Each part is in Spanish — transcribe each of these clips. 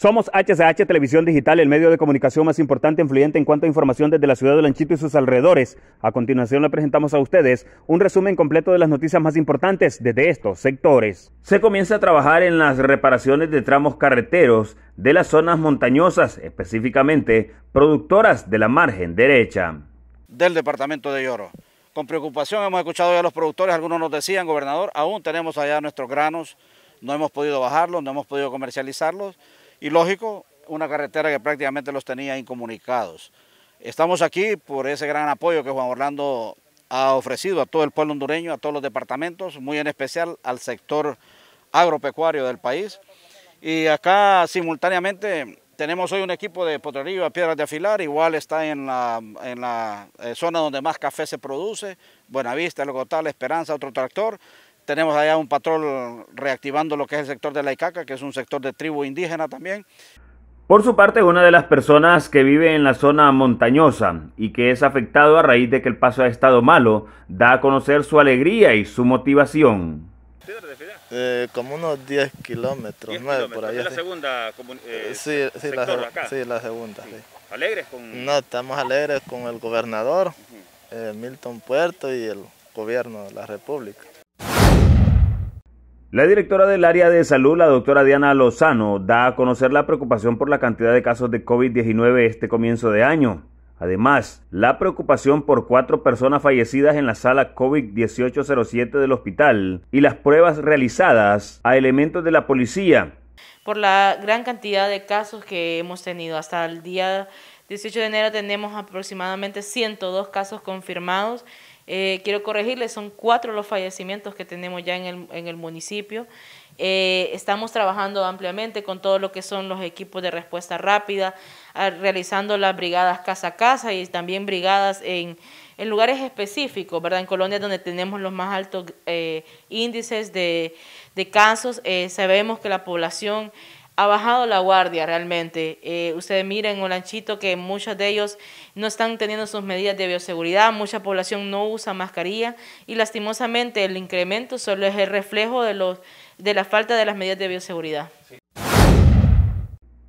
Somos HCH Televisión Digital, el medio de comunicación más importante e influyente en cuanto a información desde la ciudad de Lanchito y sus alrededores. A continuación le presentamos a ustedes un resumen completo de las noticias más importantes desde estos sectores. Se comienza a trabajar en las reparaciones de tramos carreteros de las zonas montañosas, específicamente productoras de la margen derecha. Del departamento de Lloro. Con preocupación hemos escuchado ya a los productores, algunos nos decían, gobernador, aún tenemos allá nuestros granos, no hemos podido bajarlos, no hemos podido comercializarlos y lógico, una carretera que prácticamente los tenía incomunicados. Estamos aquí por ese gran apoyo que Juan Orlando ha ofrecido a todo el pueblo hondureño, a todos los departamentos, muy en especial al sector agropecuario del país. Y acá simultáneamente tenemos hoy un equipo de potrerillo a piedras de afilar, igual está en la, en la eh, zona donde más café se produce, Buenavista, tal Esperanza, otro tractor. Tenemos allá un patrón reactivando lo que es el sector de la Icaca, que es un sector de tribu indígena también. Por su parte, una de las personas que vive en la zona montañosa y que es afectado a raíz de que el paso ha estado malo, da a conocer su alegría y su motivación. Eh, como unos 10 kilómetros, por ahí. ¿Es la segunda sí, sí, la, sí, la, segunda. ¿Alegres con...? No, estamos alegres con el gobernador, eh, Milton Puerto y el gobierno de la República. La directora del área de salud, la doctora Diana Lozano, da a conocer la preocupación por la cantidad de casos de COVID-19 este comienzo de año. Además, la preocupación por cuatro personas fallecidas en la sala COVID-1807 del hospital y las pruebas realizadas a elementos de la policía. Por la gran cantidad de casos que hemos tenido hasta el día 18 de enero tenemos aproximadamente 102 casos confirmados eh, quiero corregirles, son cuatro los fallecimientos que tenemos ya en el, municipio. Eh, estamos trabajando ampliamente con todo lo que son los equipos de respuesta rápida, realizando las brigadas casa a casa y también brigadas en, lugares específicos, ¿verdad? En colonias donde tenemos los más altos eh, índices de, de casos, sabemos que la población ha bajado la guardia realmente. Eh, ustedes miren, Olanchito, que muchos de ellos no están teniendo sus medidas de bioseguridad, mucha población no usa mascarilla y lastimosamente el incremento solo es el reflejo de, los, de la falta de las medidas de bioseguridad.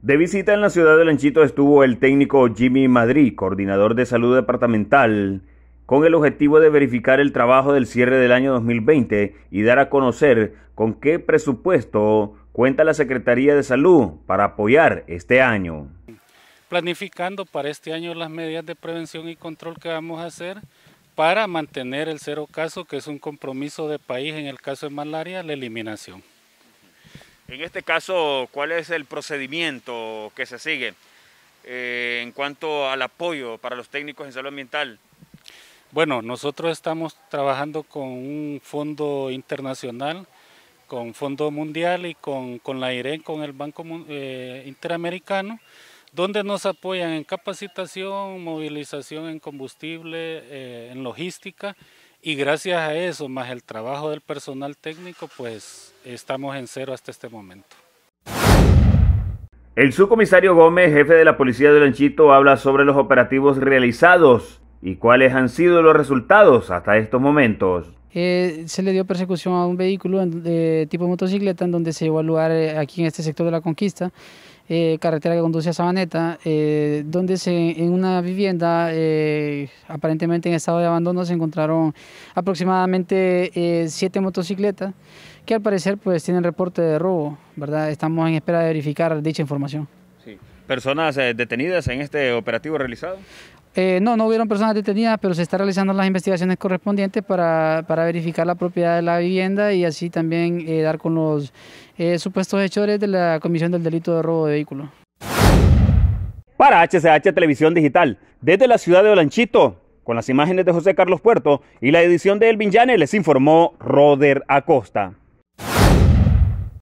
De visita en la ciudad de Olanchito estuvo el técnico Jimmy Madrid, coordinador de salud departamental, con el objetivo de verificar el trabajo del cierre del año 2020 y dar a conocer con qué presupuesto cuenta la Secretaría de Salud para apoyar este año. Planificando para este año las medidas de prevención y control que vamos a hacer para mantener el cero caso, que es un compromiso de país en el caso de malaria, la eliminación. En este caso, ¿cuál es el procedimiento que se sigue eh, en cuanto al apoyo para los técnicos en salud ambiental? Bueno, nosotros estamos trabajando con un fondo internacional con Fondo Mundial y con, la IREN, con el Banco eh, Interamericano, donde nos apoyan en capacitación, movilización en combustible, eh, en logística, y gracias a eso, más el trabajo del personal técnico, pues estamos en cero hasta este momento. El subcomisario Gómez, jefe de la policía de Lanchito, habla sobre los operativos realizados ¿Y cuáles han sido los resultados hasta estos momentos? Eh, se le dio persecución a un vehículo de tipo motocicleta en donde se llevó al lugar eh, aquí en este sector de la conquista, eh, carretera que conduce a Sabaneta, donde en una vivienda aparentemente en estado de abandono se encontraron aproximadamente siete motocicletas que al parecer pues tienen reporte de robo, ¿verdad? Estamos en espera de verificar dicha información. ¿Personas detenidas en este operativo realizado? Eh, no, no hubieron personas detenidas, pero se están realizando las investigaciones correspondientes para, verificar la propiedad de la vivienda y así también eh, dar con los eh, supuestos hechores de la comisión del delito de robo de vehículo. Para HCH Televisión Digital, desde la ciudad de Olanchito, con las imágenes de José Carlos Puerto y la edición de Elvin Yane, les informó Roder Acosta.